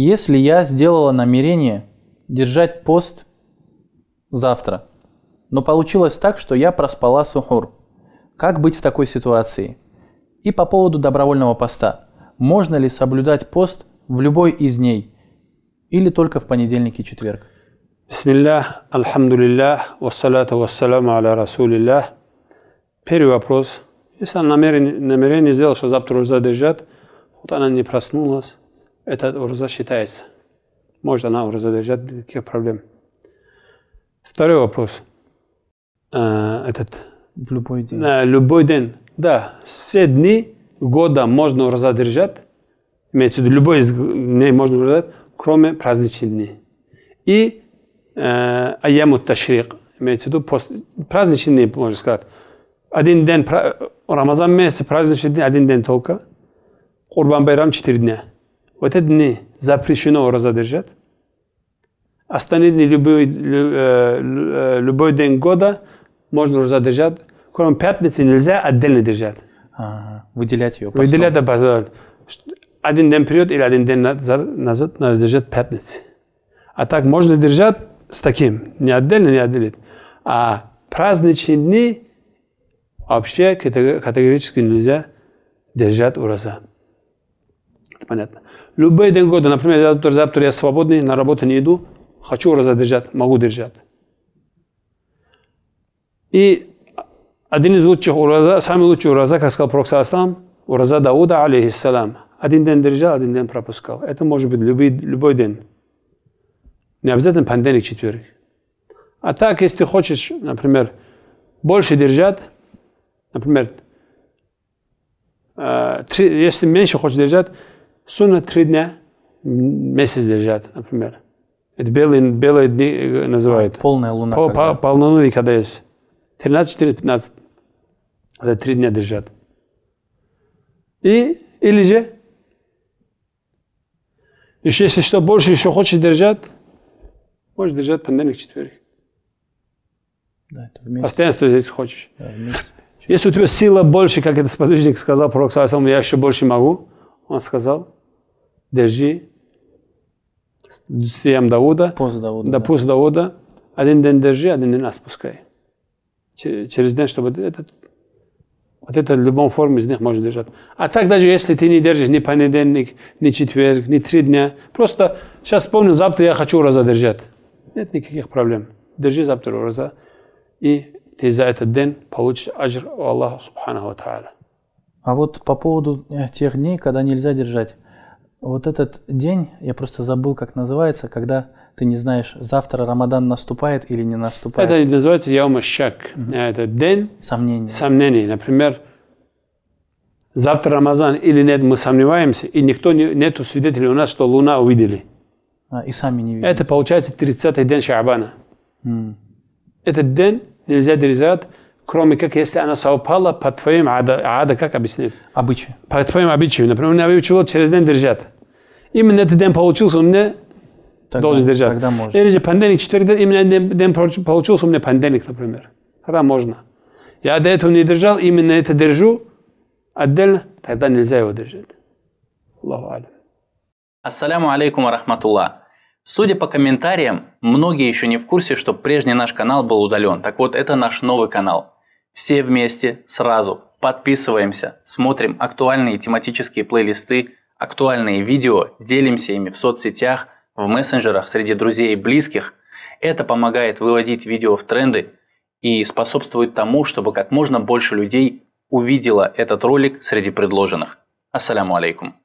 Если я сделала намерение держать пост завтра, но получилось так, что я проспала сухур. Как быть в такой ситуации? И по поводу добровольного поста. Можно ли соблюдать пост в любой из дней? Или только в понедельник и четверг? Бисмиллах, альхамдулиллах, вассалату вассаламу аля расулиллах. Первый вопрос. Если она намерение, намерение сделала, что завтра уже задержат, вот она не проснулась, этот урза считается. Может она урза держать без каких проблем. Второй вопрос. А, этот. В любой день. На любой день. Да, все дни года можно урза держать. Имеется в виду, любой из дней можно урзать, кроме праздничных дней. И э, ташрик. Имеется в виду, пост, праздничные дни, можно сказать. Один день, Рамазан месяц, праздничный день, один день только. Курбан Байрам, четыре дня вот это не запрещено разодержать. Остальные а дни любой, любой день года можно разодержать. Кроме пятницы нельзя отдельно держать. Ага. Выделять ее Выделять, да, Один день вперед или один день назад надо держать пятницы. А так можно держать с таким, не отдельно, не отдельно. А праздничные дни вообще категорически нельзя держать ураза понятно. Любой день года, например, завтра, завтра я свободный, на работу не иду, хочу роза могу держать. И один из лучших ураза, самый лучший ураза, как сказал Пророк Салам, ураза Дауда, алейхиссалам. Один день держал, один день пропускал. Это может быть любой, любой день. Не обязательно понедельник, четверг. А так, если хочешь, например, больше держать, например, э, три, если меньше хочешь держать, Суна три дня, месяц держат, например. Это белые, белые дни э, называют. А, полная луна. По, по, полнолуние, когда есть. 13, 14, 15. Это три дня держат. И, или же, еще если что больше еще хочешь держать, можешь держать понедельник, четверг. Да, это вместе. Постоянство здесь хочешь. Да, Если у тебя сила больше, как этот сподвижник сказал пророк, сказал, я еще больше могу, он сказал, держи Сиям Давуда. После Давуда. Да, да. после Давуда. Один день держи, один день отпускай. Через день, чтобы этот вот это в любом форме из них можно держать. А так даже если ты не держишь ни понедельник, ни четверг, ни три дня, просто сейчас вспомнил, завтра я хочу роза держать. Нет никаких проблем. Держи завтра роза, и ты за этот день получишь аджр у Аллаха Субхану А вот по поводу э, тех дней, когда нельзя держать. Вот этот день, я просто забыл, как называется, когда ты не знаешь, завтра Рамадан наступает или не наступает. Это называется Яума Шак. Угу. А, это день сомнений. сомнений. Например, завтра Рамазан или нет, мы сомневаемся, и никто не, нету свидетелей у нас, что Луна увидели. А, и сами не видели. Это получается 30-й день Шабана. М. Этот день нельзя дрезать кроме как если она совпала по твоим ада, ада как объяснит? Обычаю. По твоим обычаю. Например, у меня обычаю через день держат. Именно этот день получился, он мне тогда, должен держать. Тогда можно. Или же пандемик четверг, именно день получился, у меня пандемик, например. Тогда можно. Я до этого не держал, именно это держу отдельно, тогда нельзя его держать. Аллаху алям. Ассаляму алейкум рахматулла. Судя по комментариям, многие еще не в курсе, что прежний наш канал был удален. Так вот, это наш новый канал – все вместе, сразу. Подписываемся, смотрим актуальные тематические плейлисты, актуальные видео, делимся ими в соцсетях, в мессенджерах, среди друзей и близких. Это помогает выводить видео в тренды и способствует тому, чтобы как можно больше людей увидела этот ролик среди предложенных. Ассаляму алейкум.